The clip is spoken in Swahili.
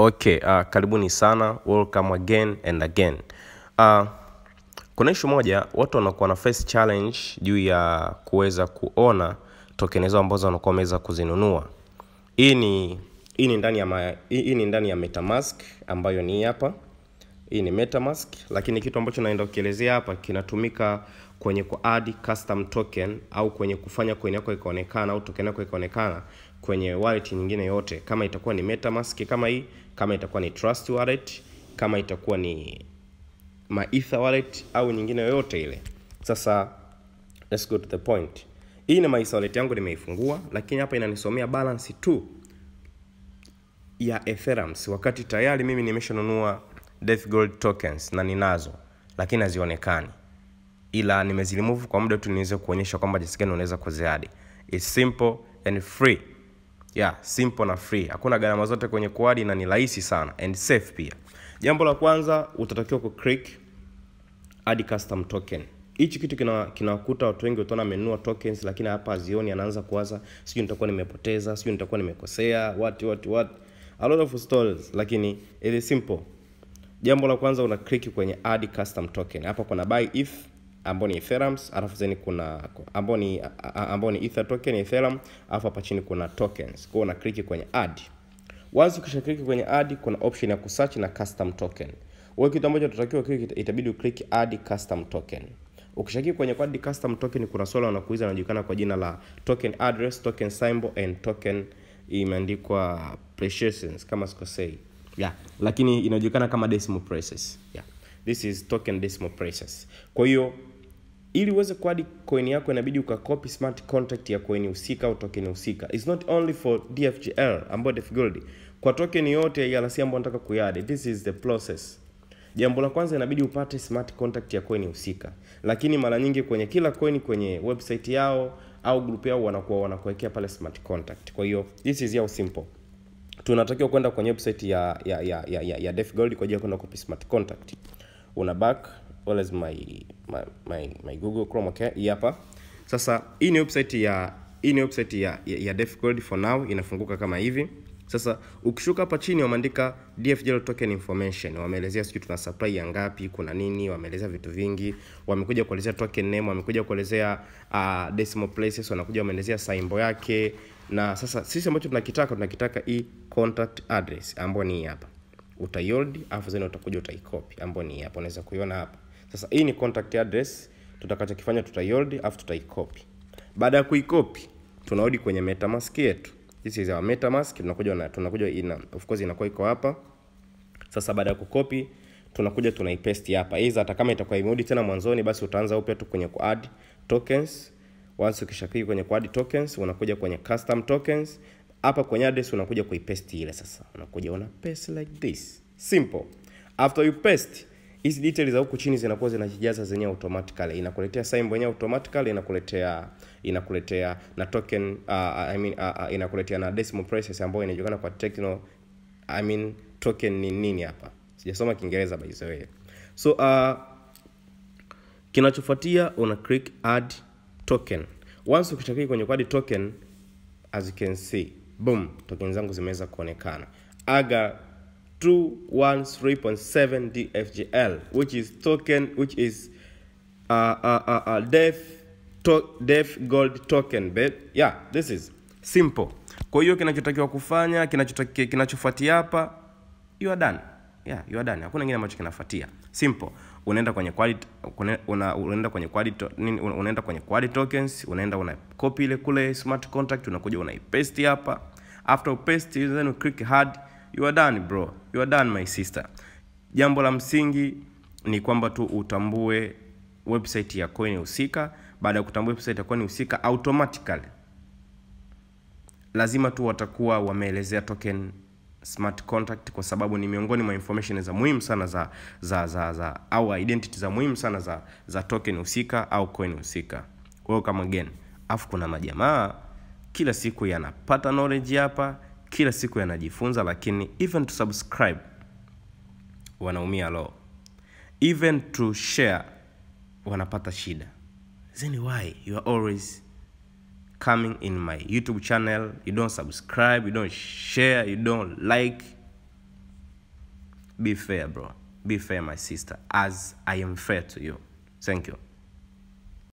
Okay, uh, karibuni sana, welcome again and again. Uh, kuna ishu moja watu wanakuwa na face challenge juu ya kuweza kuona tokenezo ambazo wanakuwa wameweza kuzinunua. Hii ni hii ni ndani ya ma, hii ni ndani ya MetaMask ambayo ni hapa. Hii ni MetaMask, lakini kitu ambacho naenda kukielezea hapa kinatumika kwenye ku-add custom token au kwenye kufanya coin yako ikaonekana au token yako ikaonekana kwenye wallet nyingine yote, kama itakuwa ni MetaMask kama hii, kama itakuwa ni Trust wallet, kama itakuwa ni Maether wallet au nyingine yoyote ile. Sasa let's go to the point. Hii ni Maether wallet yangu nimeifungua, lakini hapa inanisomea balance tu ya Ethereum wakati tayari mimi nimeshanunua Death Gold tokens na ninazo lakini hazionekani, ila nimezilimuvu kwa muda tu niweze kuonyesha kwamba jinsi gani unaweza kuziadi. It's simple and free. Yeah, simple na free, hakuna gharama zote kwenye kuadi na ni rahisi sana and safe pia. Jambo la kwanza utatakiwa ku click add custom token. Hichi kitu kinawakuta kina, kina watu wengi, utaona amenunua tokens lakini hapa azioni, anaanza kuwaza sijui nitakuwa nimepoteza, sijui nitakuwa nimekosea, what what what, a lot of stories, lakini it is simple. Jambo la kwanza una click kwenye add custom token. Hapa kuna buy if ambao ni Ethereum, alafu zeni kuna ambao ni ambao ni Ether token Ethereum, alafu hapa chini kuna tokens. Kwa hiyo una click kwenye add. Once ukisha click kwenye add, kuna option ya kusearch na custom token. Wewe kitu ambacho tutatakiwa click, itabidi uclick add custom token. Ukishakiki kwenye add custom token, kuna swala wanakuuliza linajulikana kwa jina la token address, token symbol and token imeandikwa precious kama sikosei yeah lakini inajulikana kama decimal prices yeah this is token decimal prices kwa hiyo ili uweze kuadi coin yako inabidi ukakopi smart contract ya coin husika au token husika its not only for dfgl ambayo def gold kwa token yote ya rasi ambayo nataka kuyadi this is the process jambo la kwanza inabidi upate smart contract ya coin husika lakini mara nyingi kwenye kila coin kwenye website yao au group yao wanakuwa wanakuwekea pale smart contract kwa hiyo this is yao simple tunatakiwa kwenda kwenye website ya ya ya ya, ya, ya DefGold kwa ajili ya kwenda kupi smart contract. Una back as my my, my, my Google Chrome okay, hii hapa. Sasa hii ni website ya hii ni website ya, ya, ya DefGold for now inafunguka kama hivi. Sasa ukishuka hapa chini wameandika DF Token Information, wameelezea sijui tuna supply ya ngapi, kuna nini, wameelezea vitu vingi, wamekuja kuelezea token name, wamekuja kuelezea uh, decimal places, wanakuja wameelezea saimbo yake, na sasa sisi ambacho tunakitaka tunakitaka hii contact address ambayo ni hapa, utayold afu then utakuja utaicopy, ambayo ni hapa, unaweza kuiona hapa. Sasa hii ni contact address, tutakachokifanya tutayold afu tutaicopy. Baada ya kuicopy tunarudi kwenye MetaMask yetu this is our metamask tunakuja na tunakuja ina of course inakuwa iko hapa sasa baada ya kukopi tunakuja tunaipaste hapa either hata kama itakuwa imerudi tena mwanzoni basi utaanza upya tu kwenye ku add tokens once ukishakiki kwenye ku add tokens unakuja kwenye custom tokens hapa kwenye address unakuja kuipaste ile sasa unakuja una paste like this simple after you paste hizi details za huku chini zinakuwa zinajijaza zenyewe automatically, inakuletea sign yenyewe automatically, inakuletea inakuletea na token uh, uh, I mean, uh, uh, inakuletea na decimal process ambayo inajulikana kwa techno I mean, token ni nini hapa, sijasoma Kiingereza by the way. So uh, kinachofuatia una click add token. Once ukishakiki kwenye add token, as you can see, boom, token zangu zimeweza kuonekana. Aga 213.7 DFGL, which is token, which is a uh, uh, uh, uh, DEF, to, DEF gold token. But yeah, this is simple. Kwa hiyo kinachotakiwa kufanya, kinachotakiwa kinachofuatia hapa, you are done. Yeah, you are done. Hakuna kingine ambacho kinafuatia. Simple. Unaenda kwenye quality una, unaenda kwenye quality nini unaenda kwenye quality tokens, unaenda una copy ile kule smart contract, unakuja unaipaste hapa. After upaste, then you click hard you are done bro, you are done my sister. Jambo la msingi ni kwamba tu utambue website ya coin husika. Baada ya kutambua website ya coin husika, automatically lazima tu watakuwa wameelezea token smart contract kwa sababu ni miongoni mwa information za muhimu sana za za za za au identity za muhimu sana za za token husika au coin husika. kama again. Afu kuna majamaa kila siku yanapata knowledge hapa, kila siku yanajifunza lakini even to subscribe wanaumia lo even to share wanapata shida then why you are always coming in my youtube channel you don't subscribe you don't share you don't like be fair bro be fair my sister as i am fair to you thank you